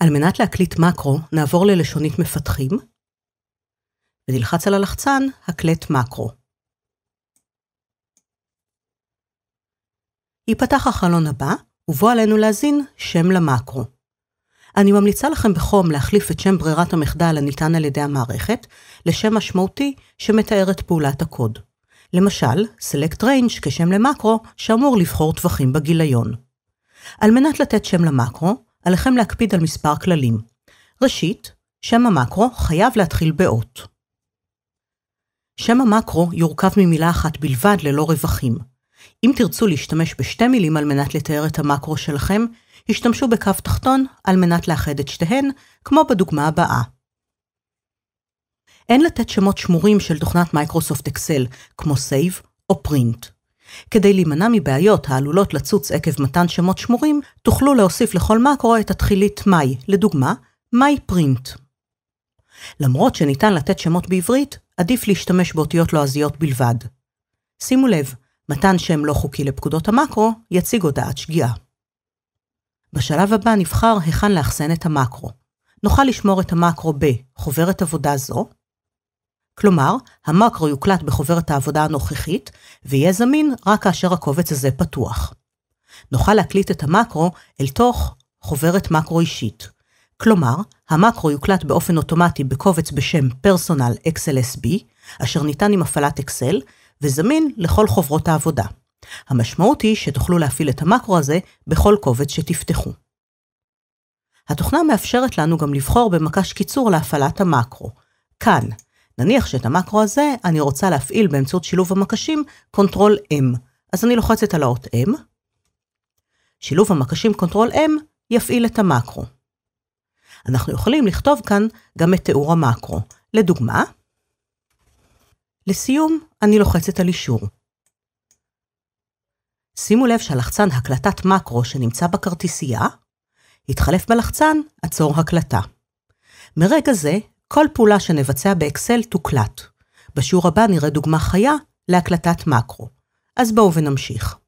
על מנת להקליט מקרו, נעבור ללשונית מפתחים, ונלחץ על הלחצן הקלט מקרו. ייפתח החלון הבא, ובו עלינו להזין שם למקרו. אני ממליצה לכם בחום להחליף את שם ברירת המחדל הניתן על ידי המערכת לשם משמעותי שמתאר את פעולת הקוד. למשל, Select Range כשם למקרו שאמור לבחור טווחים בגיליון. על מנת לתת שם למקרו, עליכם להקפיד על מספר כללים. ראשית, שם המקרו חייב להתחיל באות. שם המקרו יורכב ממילה אחת בלבד ללא רווחים. אם תרצו להשתמש בשתי מילים על מנת לתאר את המקרו שלכם, השתמשו בקו תחתון על מנת לאחד את שתיהן, כמו בדוגמה הבאה. אין לתת שמות שמורים של תוכנת מייקרוסופט אקסל, כמו Save או Print. כדי להימנע מבעיות העלולות לצוץ עקב מתן שמות שמורים, תוכלו להוסיף לכל מאקרו את התחילית מיי, לדוגמה, מיי פרינט. למרות שניתן לתת שמות בעברית, עדיף להשתמש באותיות לועזיות בלבד. שימו לב, מתן שם לא חוקי לפקודות המאקרו יציג הודעת שגיאה. בשלב הבא נבחר היכן לאחסן את המאקרו. נוכל לשמור את המאקרו בחוברת עבודה זו, כלומר, המקרו יוקלט בחוברת העבודה הנוכחית, ויהיה זמין רק כאשר הקובץ הזה פתוח. נוכל להקליט את המקרו אל תוך חוברת מקרו אישית. כלומר, המקרו יוקלט באופן אוטומטי בקובץ בשם פרסונל XLSB, אשר ניתן עם הפעלת אקסל, וזמין לכל חוברות העבודה. המשמעות היא שתוכלו להפעיל את המקרו הזה בכל קובץ שתפתחו. התוכנה מאפשרת לנו גם לבחור במקש קיצור להפעלת המקרו. כאן, נניח שאת המקרו הזה אני רוצה להפעיל באמצעות שילוב המקשים קונטרול m אז אני לוחצת על האות M. שילוב המקשים קונטרול m יפעיל את המקרו. אנחנו יכולים לכתוב כאן גם את תיאור המקרו. לדוגמה, לסיום, אני לוחצת על אישור. שימו לב שהלחצן הקלטת מקרו שנמצא בכרטיסייה, התחלף בלחצן עצור הקלטה. מרגע זה, כל פעולה שנבצע באקסל תוקלט. בשיעור הבא נראה דוגמה חיה להקלטת מקרו. אז בואו ונמשיך.